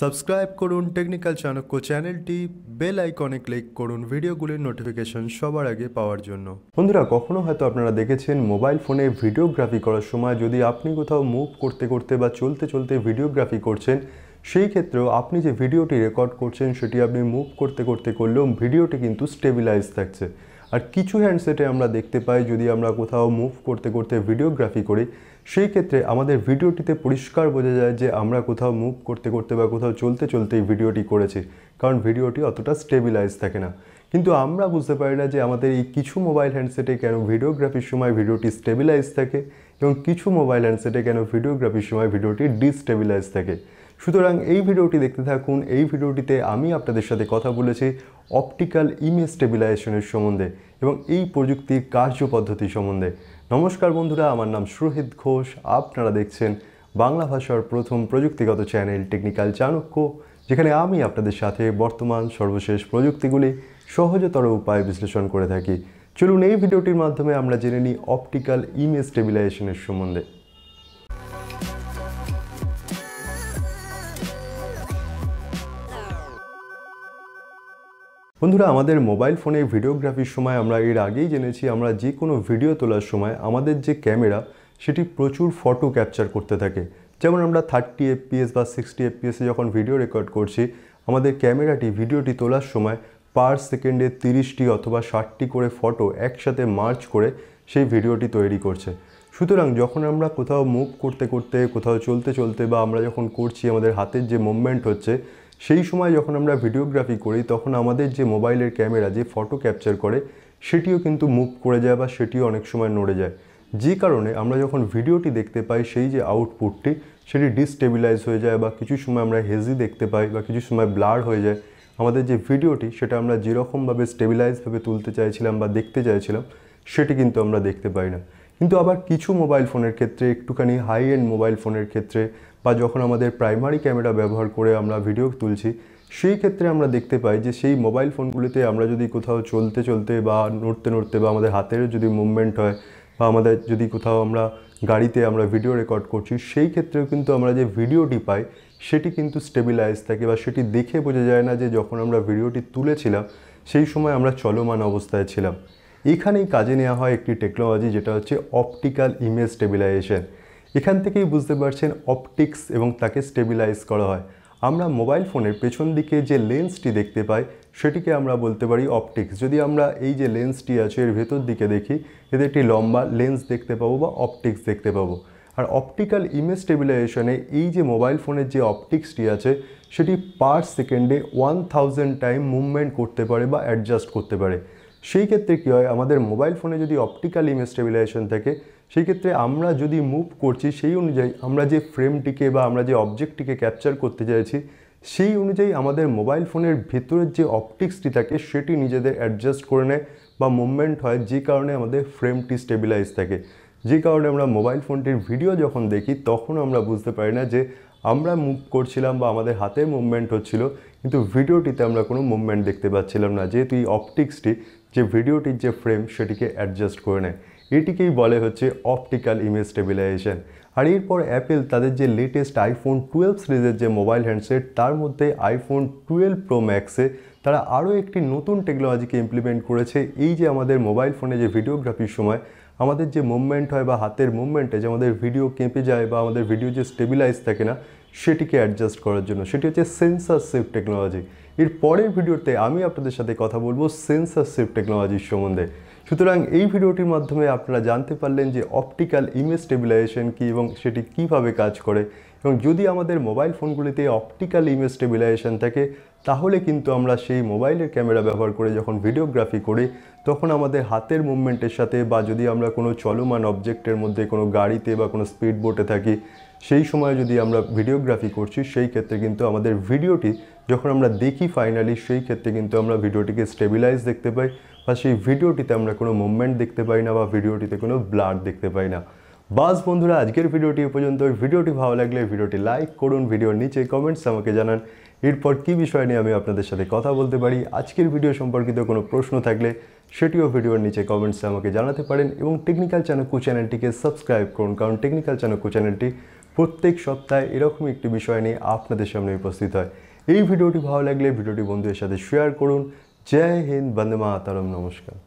subscribe করুন technical Chanakya চ্যানেলটি bell আইকনে ক্লিক করুন ভিডিওগুলির নোটিফিকেশন সবার আগে পাওয়ার জন্য বন্ধুরা কখনো হয়তো আপনারা দেখেছেন মোবাইল ফোনে ভিডিওগ্রাফি করার সময় যদি আপনি কোথাও মুভ করতে করতে বা চলতে চলতে ভিডিওগ্রাফি করছেন সেই ক্ষেত্রেও আপনি যে ভিডিওটি রেকর্ড করছেন সেটি আপনি মুভ করতে করতে করলেও ভিডিওটি কিন্তু স্টেবিলাইজ থাকছে আর কিছু হ্যান্ডসেটে আমরা দেখতে পাই যদি আমরা কোথাও মুভ করতে করতে ভিডিওগ্রাফি করি সেই ক্ষেত্রে আমাদের ভিডিওটিতে পরিষ্কার বোঝা যায় যে আমরা কোথাও মুভ করতে করতে বা কোথাও চলতে চলতেই ভিডিওটি করেছি কারণ ভিডিওটি অতটা স্টেবিলাইজ থাকে না কিন্তু আমরা বুঝতে পারি না যে আমাদের এই কিছু মোবাইল হ্যান্ডসেটে কেন ভিডিওগ্রাফির সময় ভিডিওটি স্টেবিলাইজ থাকে এবং কিছু মোবাইল হ্যান্ডসেটে কেন ভিডিওগ্রাফির সময় ভিডিওটি ডিস্টেবিলাইজ থাকে সুতরাং এই ভিডিওটি দেখতে থাকুন এই ভিডিওটিতে আমি আপনাদের সাথে কথা বলেছি অপটিক্যাল ইমেজ স্টেবিলাইজেশনের সম্বন্ধে এবং এই প্রযুক্তির কার্যপদ্ধতি সম্বন্ধে নমস্কার বন্ধুরা আমার নাম সুরহিত ঘোষ আপনারা দেখছেন বাংলা ভাষার প্রথম প্রযুক্তিগত চ্যানেল টেকনিক্যাল চাণক্য যেখানে আমি আপনাদের সাথে বর্তমান সর্বশেষ প্রযুক্তিগুলি সহজতর উপায় বিশ্লেষণ করে থাকি চলুন এই ভিডিওটির মাধ্যমে আমরা জেনে নিই অপটিক্যাল ইমেজ স্টেবিলাইজেশনের সম্বন্ধে বন্ধুরা আমাদের মোবাইল ফোনে ভিডিওগ্রাফির সময় আমরা এর আগেই জেনেছি আমরা যে কোনো ভিডিও তোলার সময় আমাদের যে ক্যামেরা সেটি প্রচুর ফটো ক্যাপচার করতে থাকে যেমন আমরা থার্টি এফপিএস বা সিক্সটি এফপিএসে যখন ভিডিও রেকর্ড করছি আমাদের ক্যামেরাটি ভিডিওটি তোলার সময় পার সেকেন্ডে তিরিশটি অথবা ষাটটি করে ফটো একসাথে মার্চ করে সেই ভিডিওটি তৈরি করছে সুতরাং যখন আমরা কোথাও মুভ করতে করতে কোথাও চলতে চলতে বা আমরা যখন করছি আমাদের হাতের যে মুভমেন্ট হচ্ছে সেই সময় যখন আমরা ভিডিওগ্রাফি করি তখন আমাদের যে মোবাইলের ক্যামেরা যে ফটো ক্যাপচার করে সেটিও কিন্তু মুভ করে যায় বা সেটিও অনেক সময় নড়ে যায় যে কারণে আমরা যখন ভিডিওটি দেখতে পাই সেই যে আউটপুটটি সেটি ডিস্টেবিলাইজ হয়ে যায় বা কিছু সময় আমরা হেজি দেখতে পাই বা কিছু সময় ব্লার হয়ে যায় আমাদের যে ভিডিওটি সেটা আমরা যেরকমভাবে স্টেবিলাইজভাবে তুলতে চাইছিলাম বা দেখতে চাইছিলাম সেটি কিন্তু আমরা দেখতে পাই না কিন্তু আবার কিছু মোবাইল ফোনের ক্ষেত্রে একটুখানি হাই এন্ড মোবাইল ফোনের ক্ষেত্রে বা যখন আমাদের প্রাইমারি ক্যামেরা ব্যবহার করে আমরা ভিডিও তুলছি সেই ক্ষেত্রে আমরা দেখতে পাই যে সেই মোবাইল ফোনগুলিতে আমরা যদি কোথাও চলতে চলতে বা নড়তে নড়তে বা আমাদের হাতের যদি মুভমেন্ট হয় বা আমাদের যদি কোথাও আমরা গাড়িতে আমরা ভিডিও রেকর্ড করছি সেই ক্ষেত্রেও কিন্তু আমরা যে ভিডিওটি পাই সেটি কিন্তু স্টেবিলাইজ থাকে বা সেটি দেখে বোঝা যায় না যে যখন আমরা ভিডিওটি তুলেছিলাম সেই সময় আমরা চলমান অবস্থায় ছিলাম এখানেই কাজে নেওয়া হয় একটি টেকনোলজি যেটা হচ্ছে অপটিক্যাল ইমেজ স্টেবিলাইজেশন এখান থেকেই বুঝতে পারছেন অপটিক্স এবং তাকে স্টেবিলাইজ করা হয় আমরা মোবাইল ফোনের পেছন দিকে যে লেন্সটি দেখতে পাই সেটিকে আমরা বলতে পারি অপটিক্স যদি আমরা এই যে লেন্সটি আছে এর ভেতর দিকে দেখি এতে একটি লম্বা লেন্স দেখতে পাবো বা অপটিক্স দেখতে পাবো আর অপটিক্যাল ইমেজ স্টেবিলাইজেশনে এই যে মোবাইল ফোনের যে অপটিক্সটি আছে সেটি পার সেকেন্ডে ওয়ান থাউজেন্ড টাইম মুভমেন্ট করতে পারে বা অ্যাডজাস্ট করতে পারে সেই ক্ষেত্রে কী হয় আমাদের মোবাইল ফোনে যদি অপটিক্যাল ইমেজ স্টেবিলাইজেশন থাকে সেই ক্ষেত্রে আমরা যদি মুভ করছি সেই অনুযায়ী আমরা যে ফ্রেমটিকে বা আমরা যে অবজেক্টটিকে ক্যাপচার করতে চাইছি সেই অনুযায়ী আমাদের মোবাইল ফোনের ভেতরের যে অপটিক্সটি থাকে সেটি নিজেদের অ্যাডজাস্ট করে নেয় বা মুভমেন্ট হয় যে কারণে আমাদের ফ্রেমটি স্টেবিলাইজ থাকে যে কারণে আমরা মোবাইল ফোনটির ভিডিও যখন দেখি তখন আমরা বুঝতে পারি না যে আমরা মুভ করছিলাম বা আমাদের হাতে মুভমেন্ট হচ্ছিল কিন্তু ভিডিওটিতে আমরা কোনো মুভমেন্ট দেখতে পাচ্ছিলাম না যেহেতু এই অপটিক্সটি যে ভিডিওটির যে ফ্রেম সেটিকে অ্যাডজাস্ট করে নেয় এটিকেই বলে হচ্ছে অপটিক্যাল ইমেজ স্টেবিলাইজেশন আর এরপর অ্যাপেল তাদের যে লেটেস্ট আইফোন টুয়েলভ সিরিজের যে মোবাইল হ্যান্ডসেট তার মধ্যে আইফোন টুয়েলভ প্রো ম্যাক্সে তারা আরও একটি নতুন টেকনোলজিকে ইমপ্লিমেন্ট করেছে এই যে আমাদের মোবাইল ফোনে যে ভিডিওগ্রাফির সময় আমাদের যে মুভমেন্ট হয় বা হাতের মুভমেন্টে যে আমাদের ভিডিও কেঁপে যায় বা আমাদের ভিডিও যে স্টেবিলাইজ থাকে না সেটিকে অ্যাডজাস্ট করার জন্য সেটি হচ্ছে সেন্সার সেফ টেকনোলজি এর পরের ভিডিওতে আমি আপনাদের সাথে কথা বলবো সেন্সার সেফ টেকনোলজির সম্বন্ধে সুতরাং এই ভিডিওটির মাধ্যমে আপনারা জানতে পারলেন যে অপটিক্যাল ইমেজ স্টেবিলাইজেশন কী এবং সেটি কিভাবে কাজ করে এবং যদি আমাদের মোবাইল ফোনগুলিতে অপটিক্যাল ইমেজ স্টেবিলাইজেশন থাকে তাহলে কিন্তু আমরা সেই মোবাইলের ক্যামেরা ব্যবহার করে যখন ভিডিওগ্রাফি করি তখন আমাদের হাতের মুভমেন্টের সাথে বা যদি আমরা কোনো চলমান অবজেক্টের মধ্যে কোনো গাড়িতে বা কোনো স্পিড বোটে থাকি সেই সময় যদি আমরা ভিডিওগ্রাফি করছি সেই ক্ষেত্রে কিন্তু আমাদের ভিডিওটি যখন আমরা দেখি ফাইনালি সেই ক্ষেত্রে কিন্তু আমরা ভিডিওটিকে স্টেবিলাইজ দেখতে পাই বা সেই ভিডিওটিতে আমরা কোনো মুভমেন্ট দেখতে পাই না বা ভিডিওটিতে কোনো ব্লাড দেখতে পাই না বাস বন্ধুরা আজকের ভিডিওটি পর্যন্ত ভিডিওটি ভালো লাগলে ভিডিওটি লাইক করুন ভিডিওর নিচে কমেন্টস আমাকে জানান এরপর কি বিষয় নিয়ে আমি আপনাদের সাথে কথা বলতে পারি আজকের ভিডিও সম্পর্কিত কোনো প্রশ্ন থাকলে সেটিও ভিডিওর নিচে কমেন্টসে আমাকে জানাতে পারেন এবং টেকনিক্যাল চাণক্য চ্যানেলটিকে সাবস্ক্রাইব করুন কারণ টেকনিক্যাল চাণক্য চ্যানেলটি প্রত্যেক সপ্তাহে এরকমই একটি বিষয় নিয়ে আপনাদের সামনে উপস্থিত হয় এই ভিডিওটি ভালো লাগলে ভিডিওটি বন্ধুদের সাথে শেয়ার করুন जय हिंद बंद मातरम नमस्कार